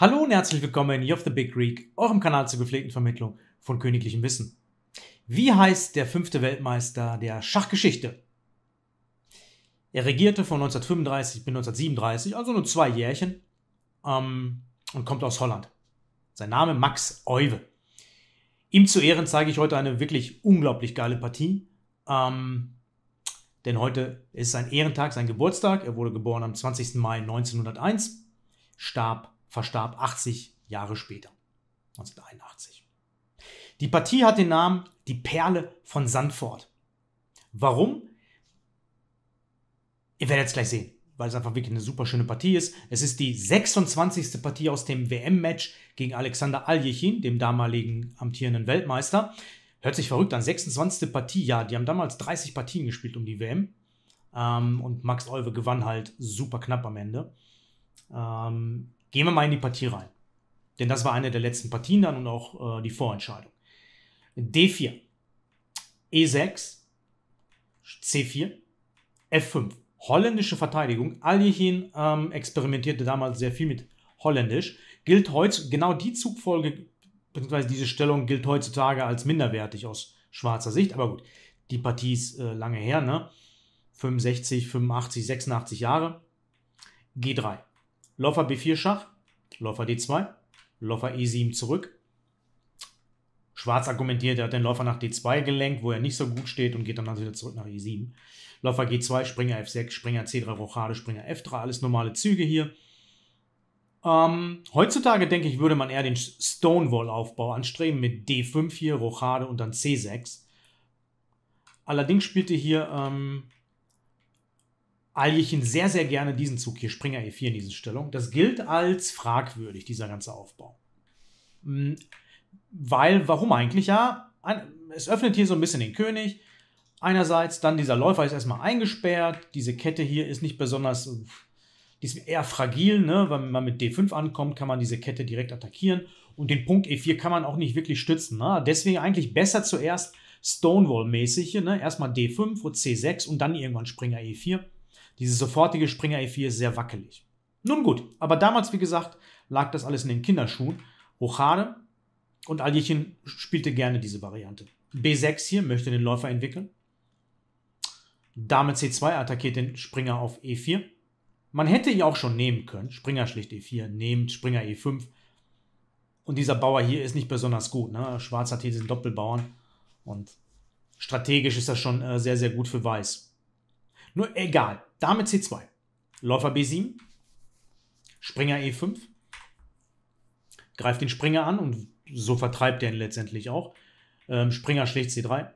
Hallo und herzlich willkommen hier auf The Big Greek, eurem Kanal zur gepflegten Vermittlung von königlichem Wissen. Wie heißt der fünfte Weltmeister der Schachgeschichte? Er regierte von 1935 bis 1937, also nur zwei Jährchen, ähm, und kommt aus Holland. Sein Name Max Euwe. Ihm zu Ehren zeige ich heute eine wirklich unglaublich geile Partie. Ähm, denn heute ist sein Ehrentag, sein Geburtstag. Er wurde geboren am 20. Mai 1901, starb verstarb 80 Jahre später, 1981. Die Partie hat den Namen Die Perle von Sandford. Warum? Ihr werdet es gleich sehen, weil es einfach wirklich eine super schöne Partie ist. Es ist die 26. Partie aus dem WM-Match gegen Alexander Aljechin, dem damaligen amtierenden Weltmeister. Hört sich verrückt an, 26. Partie, ja, die haben damals 30 Partien gespielt um die WM. Ähm, und Max Olwe gewann halt super knapp am Ende. Ähm, Gehen wir mal in die Partie rein. Denn das war eine der letzten Partien dann und auch äh, die Vorentscheidung. D4, E6, C4, F5. Holländische Verteidigung. Aljechin ähm, experimentierte damals sehr viel mit Holländisch. Gilt heute, genau die Zugfolge, beziehungsweise diese Stellung gilt heutzutage als minderwertig aus schwarzer Sicht. Aber gut, die Partie ist äh, lange her, ne? 65, 85, 86 Jahre. G3. Läufer B4 Schach, Läufer D2, Läufer E7 zurück. Schwarz argumentiert, er hat den Läufer nach D2 gelenkt, wo er nicht so gut steht und geht dann also wieder zurück nach E7. Läufer G2, Springer F6, Springer C3, Rochade, Springer F3, alles normale Züge hier. Ähm, heutzutage, denke ich, würde man eher den Stonewall-Aufbau anstreben mit D5 hier, Rochade und dann C6. Allerdings spielte hier ähm, Aljechen sehr, sehr gerne diesen Zug hier, Springer E4 in diesen Stellung. Das gilt als fragwürdig, dieser ganze Aufbau. Hm, weil, warum eigentlich? Ja, es öffnet hier so ein bisschen den König. Einerseits, dann dieser Läufer ist erstmal eingesperrt. Diese Kette hier ist nicht besonders, die ist eher fragil, ne? Wenn man mit D5 ankommt, kann man diese Kette direkt attackieren. Und den Punkt E4 kann man auch nicht wirklich stützen. Ne? Deswegen eigentlich besser zuerst stonewall mäßig ne? erstmal D5 und C6 und dann irgendwann Springer E4. Dieses sofortige Springer E4 ist sehr wackelig. Nun gut, aber damals, wie gesagt, lag das alles in den Kinderschuhen. Hochade und Aljechen spielte gerne diese Variante. B6 hier möchte den Läufer entwickeln. Dame C2 attackiert den Springer auf E4. Man hätte ihn auch schon nehmen können. Springer schlicht E4, nehmt Springer E5. Und dieser Bauer hier ist nicht besonders gut. Ne? Schwarz hat hier diesen Doppelbauern. Und strategisch ist das schon äh, sehr, sehr gut für Weiß. Nur egal. Dame C2. Läufer B7. Springer E5. Greift den Springer an und so vertreibt er ihn letztendlich auch. Ähm, Springer schlägt C3.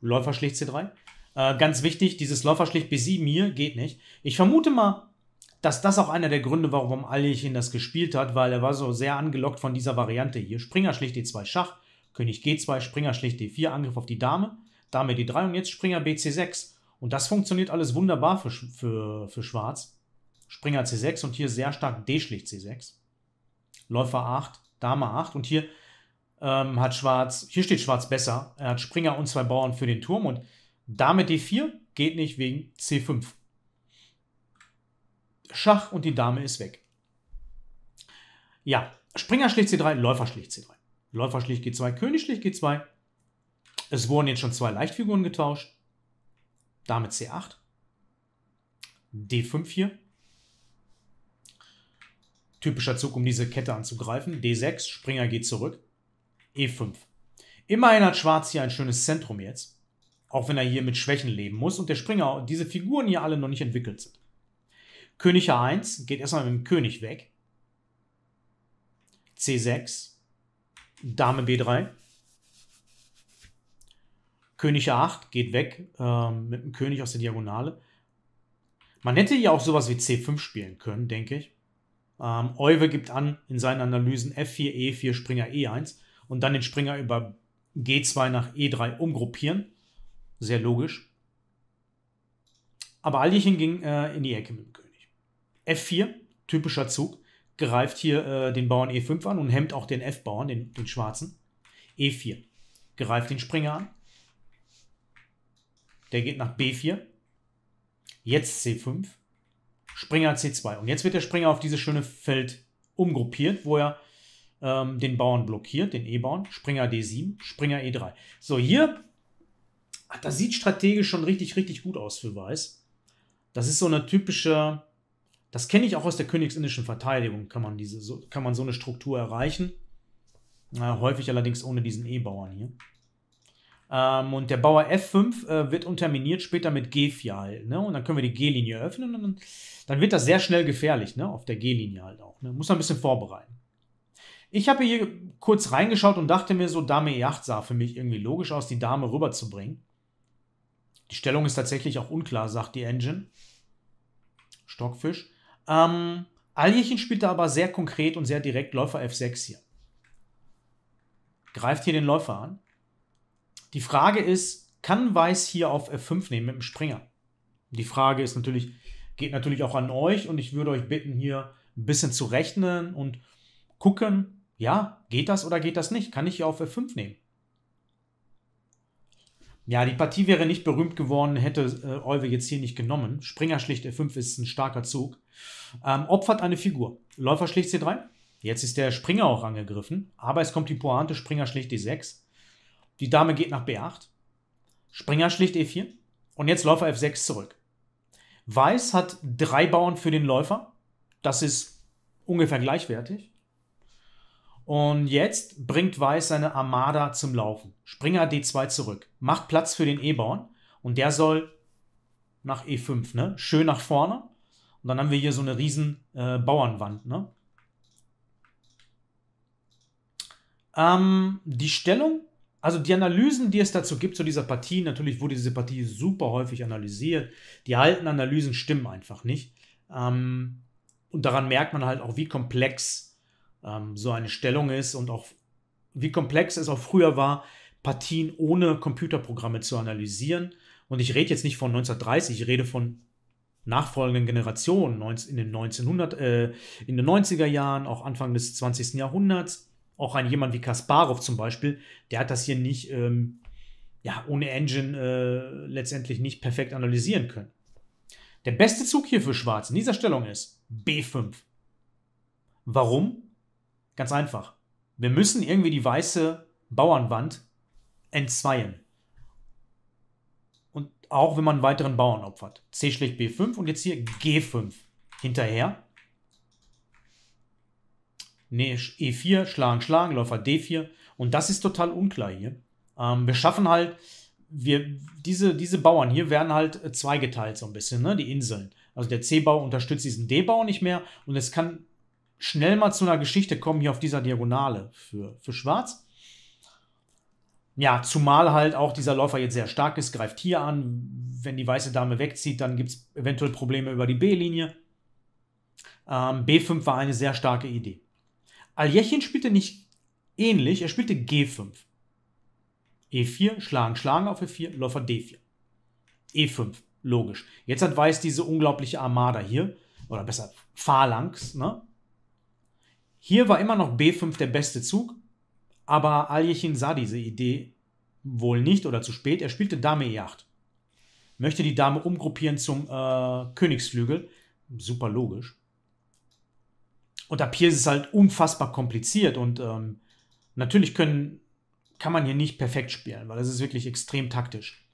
Läufer schlägt C3. Äh, ganz wichtig, dieses Läufer schlägt B7 hier geht nicht. Ich vermute mal, dass das auch einer der Gründe war, warum Alichin das gespielt hat, weil er war so sehr angelockt von dieser Variante hier. Springer schlägt D2 Schach, König G2, Springer schlägt D4, Angriff auf die Dame. Dame D3 und jetzt Springer BC6. Und das funktioniert alles wunderbar für, für, für Schwarz. Springer C6 und hier sehr stark D schlicht C6. Läufer 8, Dame 8 und hier ähm, hat Schwarz, hier steht Schwarz besser. Er hat Springer und zwei Bauern für den Turm und Dame D4 geht nicht wegen C5. Schach und die Dame ist weg. Ja, Springer schlägt C3, Läufer schlägt C3. Läufer schlägt G2, König schlägt G2, es wurden jetzt schon zwei Leichtfiguren getauscht. Damit C8. D5 hier. Typischer Zug, um diese Kette anzugreifen. D6, Springer geht zurück. E5. Immerhin hat Schwarz hier ein schönes Zentrum jetzt. Auch wenn er hier mit Schwächen leben muss und der Springer und diese Figuren hier alle noch nicht entwickelt sind. König A1 geht erstmal mit dem König weg. C6, Dame B3. König A8 geht weg ähm, mit dem König aus der Diagonale. Man hätte ja auch sowas wie C5 spielen können, denke ich. Ähm, Euwe gibt an in seinen Analysen F4, E4, Springer E1 und dann den Springer über G2 nach E3 umgruppieren. Sehr logisch. Aber Aljechen ging äh, in die Ecke mit dem König. F4, typischer Zug, greift hier äh, den Bauern E5 an und hemmt auch den F-Bauern, den, den schwarzen. E4, greift den Springer an der geht nach B4. Jetzt C5. Springer C2. Und jetzt wird der Springer auf dieses schöne Feld umgruppiert, wo er ähm, den Bauern blockiert, den E-Bauern. Springer D7, Springer E3. So, hier, ah, das sieht strategisch schon richtig, richtig gut aus für Weiß. Das ist so eine typische, das kenne ich auch aus der königsindischen Verteidigung, kann man, diese, so, kann man so eine Struktur erreichen. Na, häufig allerdings ohne diesen E-Bauern hier. Ähm, und der Bauer F5 äh, wird unterminiert später mit G4 halt. Ne? Und dann können wir die G-Linie öffnen und dann, dann, wird das sehr schnell gefährlich, ne? auf der G-Linie halt auch. Ne? Muss man ein bisschen vorbereiten. Ich habe hier kurz reingeschaut und dachte mir so, Dame E8 sah für mich irgendwie logisch aus, die Dame rüberzubringen. Die Stellung ist tatsächlich auch unklar, sagt die Engine. Stockfisch. Ähm, Aljechen spielt da aber sehr konkret und sehr direkt Läufer F6 hier. Greift hier den Läufer an. Die Frage ist, kann Weiß hier auf F5 nehmen mit dem Springer? Die Frage ist natürlich, geht natürlich auch an euch und ich würde euch bitten, hier ein bisschen zu rechnen und gucken, ja, geht das oder geht das nicht? Kann ich hier auf F5 nehmen? Ja, die Partie wäre nicht berühmt geworden, hätte äh, Olwe jetzt hier nicht genommen. Springer schlicht F5 ist ein starker Zug. Ähm, opfert eine Figur. Läufer schlicht C3. Jetzt ist der Springer auch angegriffen, aber es kommt die Pointe, Springer schlicht D6. Die Dame geht nach B8. Springer schlicht E4. Und jetzt Läufer F6 zurück. Weiß hat drei Bauern für den Läufer. Das ist ungefähr gleichwertig. Und jetzt bringt Weiß seine Armada zum Laufen. Springer D2 zurück. Macht Platz für den E-Bauern. Und der soll nach E5, ne? Schön nach vorne. Und dann haben wir hier so eine riesen äh, Bauernwand, ne? Ähm, die Stellung also die Analysen, die es dazu gibt zu dieser Partie, natürlich wurde diese Partie super häufig analysiert. Die alten Analysen stimmen einfach nicht. Ähm, und daran merkt man halt auch, wie komplex ähm, so eine Stellung ist und auch wie komplex es auch früher war, Partien ohne Computerprogramme zu analysieren. Und ich rede jetzt nicht von 1930, ich rede von nachfolgenden Generationen in den, 1900, äh, in den 90er Jahren, auch Anfang des 20. Jahrhunderts auch ein jemand wie Kasparov zum Beispiel, der hat das hier nicht, ähm, ja, ohne Engine äh, letztendlich nicht perfekt analysieren können. Der beste Zug hier für Schwarz in dieser Stellung ist B5. Warum? Ganz einfach. Wir müssen irgendwie die weiße Bauernwand entzweien. Und auch wenn man einen weiteren Bauern opfert. C schlägt B5 und jetzt hier G5 hinterher nee, E4, Schlagen, Schlagen, Läufer D4. Und das ist total unklar hier. Ähm, wir schaffen halt, wir, diese, diese Bauern hier werden halt äh, zweigeteilt so ein bisschen, ne? die Inseln. Also der C-Bau unterstützt diesen D-Bau nicht mehr und es kann schnell mal zu einer Geschichte kommen hier auf dieser Diagonale für, für Schwarz. Ja, zumal halt auch dieser Läufer jetzt sehr stark ist, greift hier an. Wenn die weiße Dame wegzieht, dann gibt es eventuell Probleme über die B-Linie. Ähm, B5 war eine sehr starke Idee. Aljechin spielte nicht ähnlich, er spielte G5. E4, Schlagen, Schlagen auf E4, Läufer D4. E5, logisch. Jetzt hat Weiß diese unglaubliche Armada hier, oder besser Phalanx, ne? Hier war immer noch B5 der beste Zug, aber Aljechin sah diese Idee wohl nicht oder zu spät. Er spielte Dame E8. Möchte die Dame umgruppieren zum äh, Königsflügel. Super logisch. Und ab hier ist es halt unfassbar kompliziert und ähm, natürlich können, kann man hier nicht perfekt spielen, weil das ist wirklich extrem taktisch.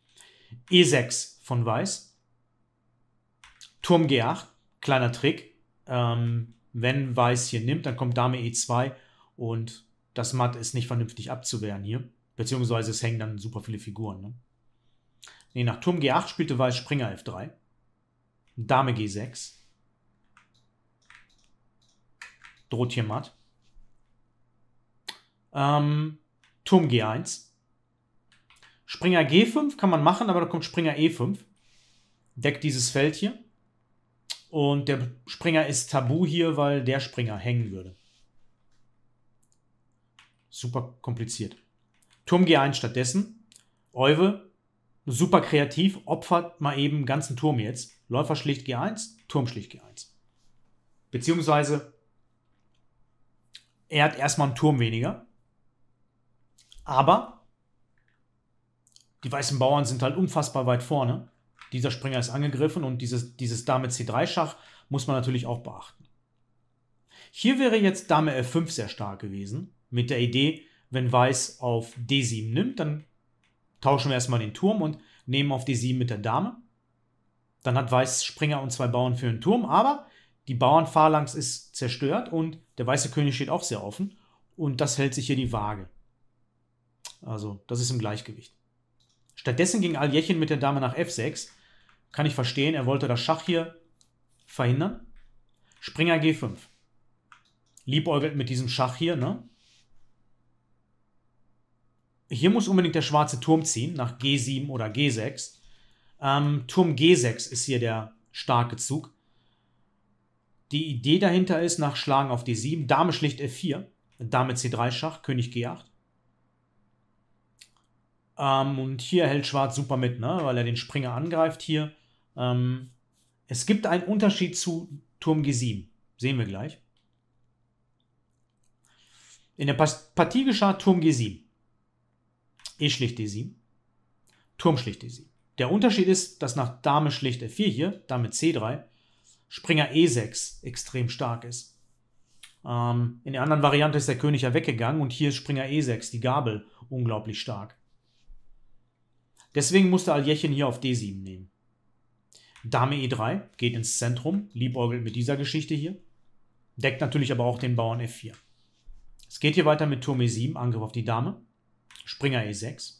E6 von Weiß. Turm G8, kleiner Trick. Ähm, wenn Weiß hier nimmt, dann kommt Dame E2 und das Matt ist nicht vernünftig abzuwehren hier. Beziehungsweise es hängen dann super viele Figuren. Ne? Nee, nach Turm G8 spielte Weiß Springer F3. Dame G6 droht hier matt. Ähm, Turm G1. Springer G5 kann man machen, aber da kommt Springer E5. Deckt dieses Feld hier. Und der Springer ist tabu hier, weil der Springer hängen würde. Super kompliziert. Turm G1 stattdessen. Euwe, super kreativ, opfert mal eben ganzen Turm jetzt. Läufer schlicht G1, Turm schlicht G1. Beziehungsweise er hat erstmal einen Turm weniger. Aber die weißen Bauern sind halt unfassbar weit vorne. Dieser Springer ist angegriffen und dieses, dieses Dame C3-Schach muss man natürlich auch beachten. Hier wäre jetzt Dame F5 sehr stark gewesen, mit der Idee, wenn Weiß auf D7 nimmt, dann tauschen wir erstmal den Turm und nehmen auf D7 mit der Dame. Dann hat Weiß Springer und zwei Bauern für den Turm, aber die Bauernphalanx ist zerstört und der weiße König steht auch sehr offen und das hält sich hier die Waage. Also, das ist im Gleichgewicht. Stattdessen ging Aljechin mit der Dame nach F6. Kann ich verstehen, er wollte das Schach hier verhindern. Springer G5. Liebäugelt mit diesem Schach hier, ne? Hier muss unbedingt der schwarze Turm ziehen, nach G7 oder G6. Ähm, Turm G6 ist hier der starke Zug. Die Idee dahinter ist, nach Schlagen auf D7, Dame schlicht F4, Dame C3 Schach, König G8. Ähm, und hier hält Schwarz super mit, ne? weil er den Springer angreift hier. Ähm, es gibt einen Unterschied zu Turm G7, sehen wir gleich. In der Partie geschah Turm G7. E schlicht D7. Turm schlicht D7. Der Unterschied ist, dass nach Dame schlicht F4 hier, Dame C3, Springer E6 extrem stark ist. Ähm, in der anderen Variante ist der König ja weggegangen und hier ist Springer E6, die Gabel, unglaublich stark. Deswegen musste Aljechin hier auf D7 nehmen. Dame E3 geht ins Zentrum, liebäugelt mit dieser Geschichte hier, deckt natürlich aber auch den Bauern F4. Es geht hier weiter mit Turm E7, Angriff auf die Dame, Springer E6,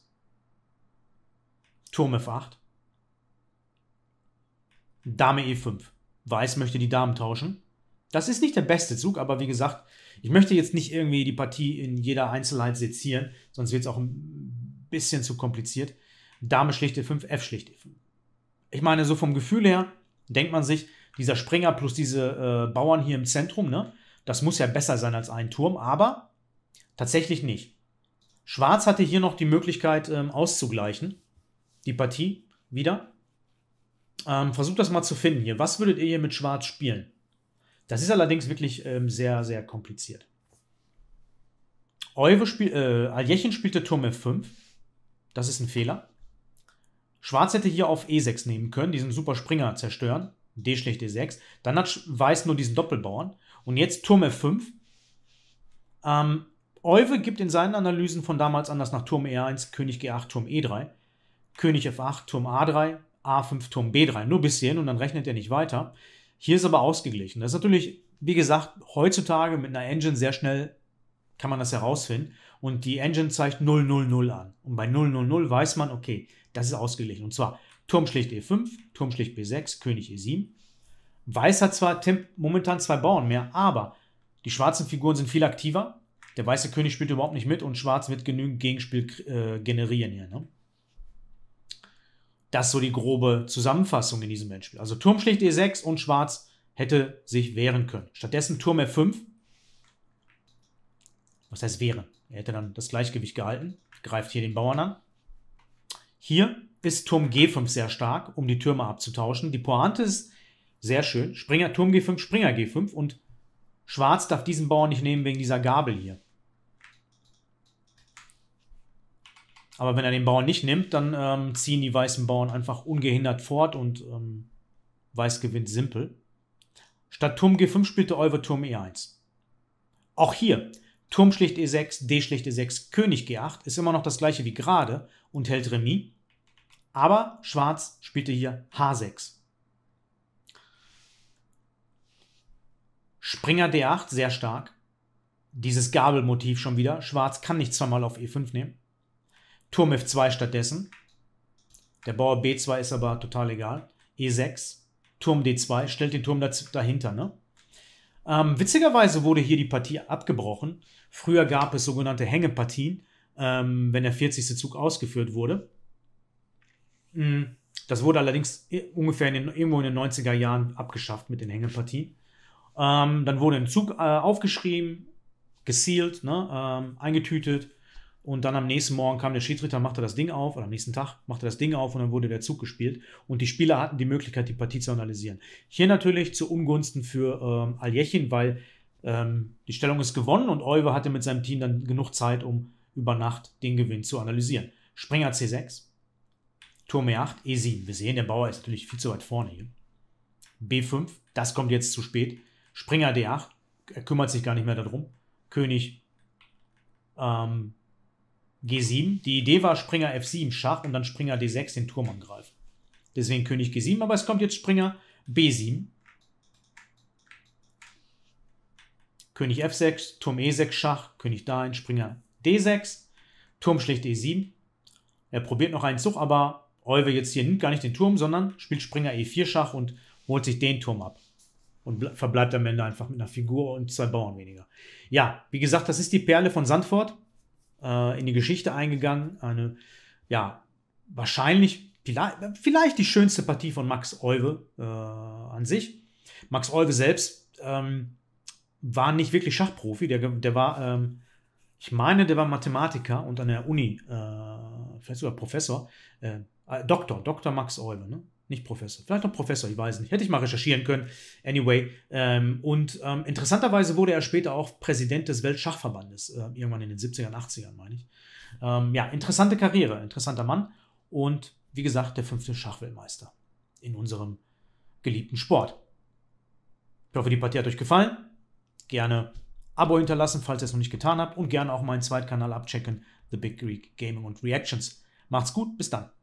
Turm F8, Dame E5. Weiß möchte die Damen tauschen. Das ist nicht der beste Zug, aber wie gesagt, ich möchte jetzt nicht irgendwie die Partie in jeder Einzelheit sezieren, sonst wird es auch ein bisschen zu kompliziert. Dame schlicht E5, F schlicht E5. Ich meine, so vom Gefühl her denkt man sich, dieser Springer plus diese äh, Bauern hier im Zentrum, ne, das muss ja besser sein als ein Turm, aber tatsächlich nicht. Schwarz hatte hier noch die Möglichkeit ähm, auszugleichen, die Partie wieder. Ähm, versucht das mal zu finden hier. Was würdet ihr hier mit Schwarz spielen? Das ist allerdings wirklich ähm, sehr, sehr kompliziert. Euwe spiel, äh, Aljechen spielte Turm F5. Das ist ein Fehler. Schwarz hätte hier auf E6 nehmen können, diesen super Springer zerstören. D schlägt E6. Dann hat Weiß nur diesen Doppelbauern. Und jetzt Turm F5. Ähm, Euwe gibt in seinen Analysen von damals anders nach Turm E1, König G8, Turm E3, König F8, Turm A3, A5 Turm B3, nur bis bisschen und dann rechnet er nicht weiter. Hier ist aber ausgeglichen. Das ist natürlich, wie gesagt, heutzutage mit einer Engine sehr schnell kann man das herausfinden. Und die Engine zeigt 000 an. Und bei 000 weiß man, okay, das ist ausgeglichen. Und zwar Turm schlicht E5, Turm schlicht B6, König E7. Weiß hat zwar momentan zwei Bauern mehr, aber die schwarzen Figuren sind viel aktiver. Der weiße König spielt überhaupt nicht mit und Schwarz wird genügend Gegenspiel äh, generieren hier. Ne? Das ist so die grobe Zusammenfassung in diesem Endspiel. Also Turm schlägt E6 und Schwarz hätte sich wehren können. Stattdessen Turm F5. Was heißt wehren? Er hätte dann das Gleichgewicht gehalten, greift hier den Bauern an. Hier ist Turm G5 sehr stark, um die Türme abzutauschen. Die Pointe ist sehr schön. Springer Turm G5, Springer G5 und Schwarz darf diesen Bauern nicht nehmen wegen dieser Gabel hier. Aber wenn er den Bauern nicht nimmt, dann ähm, ziehen die weißen Bauern einfach ungehindert fort und ähm, Weiß gewinnt simpel. Statt Turm G5 spielte Euwe Turm E1. Auch hier, Turm schlicht E6, D schlicht E6, König G8 ist immer noch das gleiche wie gerade und hält Remis. Aber Schwarz spielte hier H6. Springer D8, sehr stark. Dieses Gabelmotiv schon wieder. Schwarz kann nicht zweimal auf E5 nehmen. Turm F2 stattdessen. Der Bauer B2 ist aber total egal. E6, Turm D2, stellt den Turm dahinter. Ne? Ähm, witzigerweise wurde hier die Partie abgebrochen. Früher gab es sogenannte Hängepartien, ähm, wenn der 40. Zug ausgeführt wurde. Mm, das wurde allerdings ungefähr in den, irgendwo in den 90er Jahren abgeschafft mit den Hängepartien. Ähm, dann wurde ein Zug äh, aufgeschrieben, gesealt, ne, ähm, eingetütet und dann am nächsten Morgen kam der Schiedsrichter, machte das Ding auf, oder am nächsten Tag machte das Ding auf und dann wurde der Zug gespielt. Und die Spieler hatten die Möglichkeit, die Partie zu analysieren. Hier natürlich zu Ungunsten für ähm, Aljechin, weil ähm, die Stellung ist gewonnen und Euwe hatte mit seinem Team dann genug Zeit, um über Nacht den Gewinn zu analysieren. Springer C6, Turm E8, E7. Wir sehen, der Bauer ist natürlich viel zu weit vorne hier. B5, das kommt jetzt zu spät. Springer D8, er kümmert sich gar nicht mehr darum. König ähm, G7. Die Idee war Springer F7 Schach und dann Springer D6 den Turm angreifen. Deswegen König G7, aber es kommt jetzt Springer B7. König F6, Turm E6 Schach, König da ein, Springer D6, Turm schlägt E7. Er probiert noch einen Zug, aber Olwe jetzt hier nimmt gar nicht den Turm, sondern spielt Springer E4 Schach und holt sich den Turm ab. Und verbleibt am Ende einfach mit einer Figur und zwei Bauern weniger. Ja, wie gesagt, das ist die Perle von Sandford äh, in die Geschichte eingegangen. Eine, ja, wahrscheinlich, vielleicht, die schönste Partie von Max Euwe äh, an sich. Max Euwe selbst ähm, war nicht wirklich Schachprofi, der, der war, ähm, ich meine, der war Mathematiker und an der Uni, äh, vielleicht sogar Professor, äh, äh, Doktor, Dr. Max Euwe, ne? nicht Professor. Vielleicht noch Professor, ich weiß nicht. Hätte ich mal recherchieren können. Anyway. Ähm, und ähm, interessanterweise wurde er später auch Präsident des Weltschachverbandes, äh, irgendwann in den 70ern, 80ern, meine ich. Ähm, ja, interessante Karriere, interessanter Mann. Und wie gesagt, der fünfte Schachweltmeister in unserem geliebten Sport. Ich hoffe, die Partie hat euch gefallen. Gerne Abo hinterlassen, falls ihr es noch nicht getan habt. Und gerne auch meinen Zweitkanal abchecken, The Big Greek Gaming und Reactions. Macht's gut, bis dann.